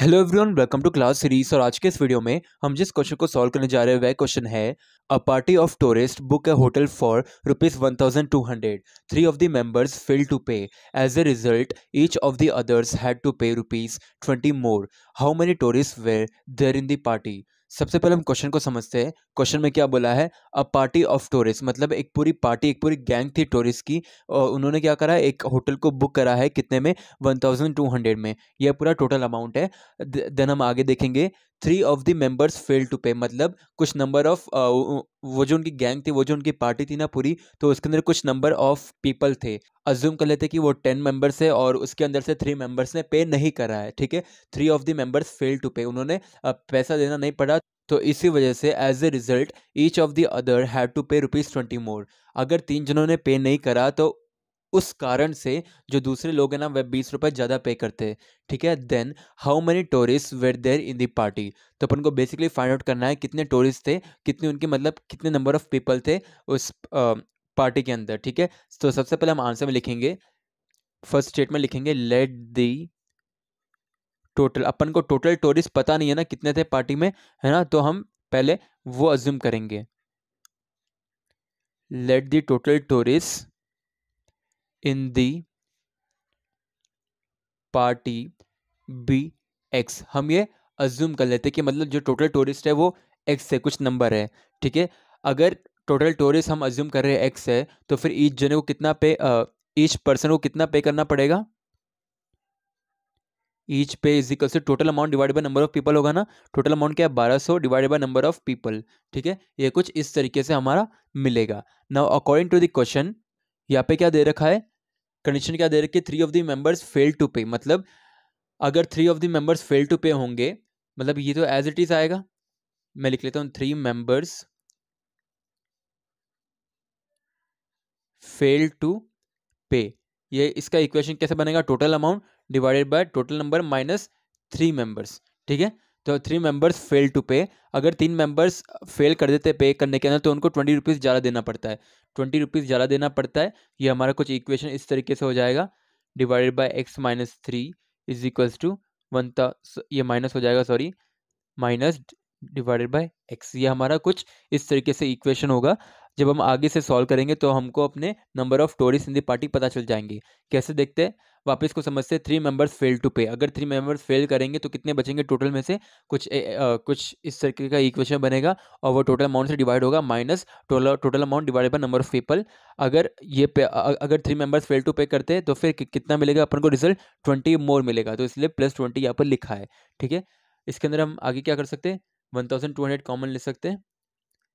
hello everyone welcome to class series और आज के इस वीडियो में हम जिस क्वेश्चन को सॉल्व करने जा रहे हैं वह क्वेश्चन है a party of tourist book a hotel for rupees one thousand two hundred three of the members fail to pay as a result each of the others had to pay rupees twenty more how many tourist were there in the party सबसे पहले हम question को समझते हैं question में क्या बोला है अ पार्टी ऑफ टूरिस्ट मतलब एक पूरी पार्टी एक पूरी गैंग थी टूरिस्ट की और उन्होंने क्या करा एक होटल को बुक करा है कितने में वन थाउजेंड टू हंड्रेड में यह पूरा टोटल अमाउंट है देन हम आगे देखेंगे three of the members fail to pay मतलब कुछ नंबर ऑफ वो जो उनकी गैंग थी वो जो उनकी पार्टी थी ना पूरी तो उसके अंदर कुछ नंबर ऑफ पीपल थे अज्यूम कर लेते कि वो टेन मेंबर्स है और उसके अंदर से थ्री मेंबर्स ने पे नहीं करा है ठीक है three of the members fail to pay उन्होंने पैसा देना नहीं पड़ा तो इसी वजह से as a result each of the other have to pay rupees twenty more अगर तीन जनों ने पे नहीं करा तो उस कारण से जो दूसरे लोग हैं ना वह बीस रुपये ज़्यादा पे करते हैं ठीक है then how many tourist were there in the party तो अपन को बेसिकली फाइंड आउट करना है कितने टूरिस्ट थे कितने उनके मतलब कितने नंबर ऑफ पीपल थे उस पार्टी के अंदर ठीक है तो सबसे पहले हम आंसर में लिखेंगे फर्स्ट स्टेटमेंट लिखेंगे लेट दी टोटल अपन को टोटल टूरिस्ट पता नहीं है ना कितने थे पार्टी में है ना तो हम पहले वो अज्यूम करेंगे let the total tourist in the party be X हम ये अज्यूम कर लेते कि मतलब जो टोटल टूरिस्ट है वो एक्स से कुछ नंबर है ठीक है अगर टोटल टूरिस्ट हम अज्यूम कर रहे हैं एक्स है तो फिर ईच जने को कितना पे ईच पर्सन को कितना पे करना पड़ेगा ईच पे इज इक्वल से total amount divide by number of people होगा ना टोटल अमाउंट क्या है बारह सौ divide by number of people ठीक है ये कुछ इस तरीके से हमारा मिलेगा now according to the question यहाँ पे क्या दे रखा है कंडीशन क्या दे रखी है three of the members fail to pay मतलब अगर three of the members fail to pay होंगे मतलब ये तो एज इट इज आएगा मैं लिख लेता हूँ थ्री मेंबर्स फेल टू पे ये इसका इक्वेशन कैसे बनेगा total amount divided by total number minus three members ठीक है तो थ्री मेंबर्स फेल टू पे अगर तीन मेंबर्स फेल कर देते पे करने के अंदर तो उनको ट्वेंटी रुपीज़ ज़्यादा देना पड़ता है ट्वेंटी रुपीज़ ज़्यादा देना पड़ता है ये हमारा कुछ इक्वेशन इस तरीके से हो जाएगा divided by X minus three is equals to one था ये माइनस हो जाएगा sorry minus divided by X ये हमारा कुछ इस तरीके से इक्वेशन होगा जब हम आगे से सॉल्व करेंगे तो हमको अपने number of tourist in the party पता चल जाएंगे कैसे देखते हैं वापस को समझते थ्री मेंबर्स फेल टू पे अगर थ्री मेंबर्स फेल करेंगे तो कितने बचेंगे टोटल में से कुछ ए, आ, कुछ इस तरीके का इक्वेशन बनेगा और वो टोटल अमाउंट से डिवाइड होगा minus total total amount divide by number of people अगर ये पे अ, अगर थ्री मेंबर्स फेल टू पे करते हैं तो फिर कि, कितना मिलेगा अपन को रिजल्ट ट्वेंटी मोर मिलेगा तो इसलिए प्लस ट्वेंटी यहाँ पर लिखा है ठीक है इसके अंदर हम आगे क्या कर सकते हैं one thousand two hundred common ले सकते हैं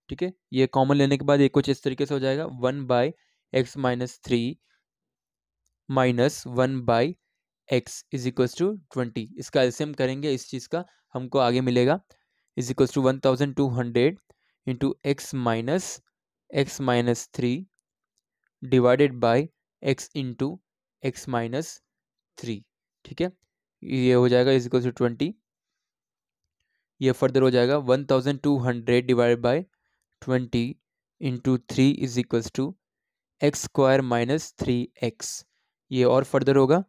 ठीक है ये कॉमन लेने के बाद ये कुछ इस तरीके से हो जाएगा one by X minus three minus one by X is equals to twenty इसका एल्सियम करेंगे इस चीज़ का हमको आगे मिलेगा is equals to one thousand two hundred into x minus X minus three divided by X into x minus three ठीक है ये हो जाएगा इज इक्वल्स टू ट्वेंटी ये फर्दर हो जाएगा one thousand two hundred divide by twenty into three is equals to x square minus three x ये और फर्दर होगा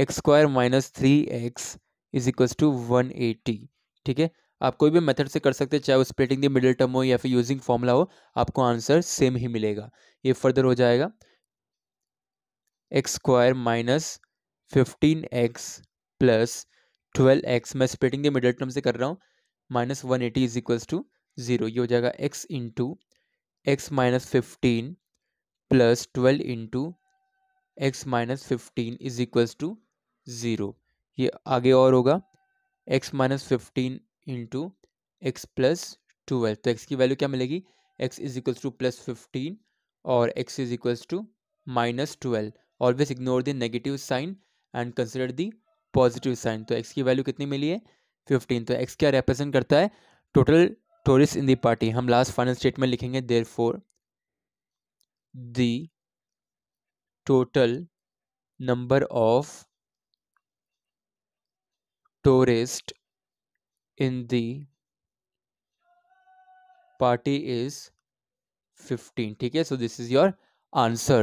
x square minus three x is equals to one eighty ठीक है आप कोई भी मेथड से कर सकते हैं चाहे वो स्प्लिटिंग द मिडिल टर्म हो या फिर यूजिंग फॉर्मूला हो आपको आंसर सेम ही मिलेगा ये फर्दर हो जाएगा x square minus fifteen x plus twelve x मैं स्प्लिटिंग द मिडिल टर्म से कर रहा हूँ minus one eighty is equals to zero ये हो जाएगा x into x minus fifteen plus twelve into x minus fifteen is equals to zero ये आगे और होगा x minus fifteen into x plus twelve तो एक्स की वैल्यू क्या मिलेगी x is equals to plus fifteen और x is equals to minus twelve always ignore the negative sign and consider the positive sign तो x की value कितनी मिली है फिफ्टीन तो एक्स क्या रिप्रेजेंट करता है total tourist in the party हम लास्ट फाइनल स्टेटमेंट लिखेंगे therefore the total number of tourists in the party is 15 okay so this is your answer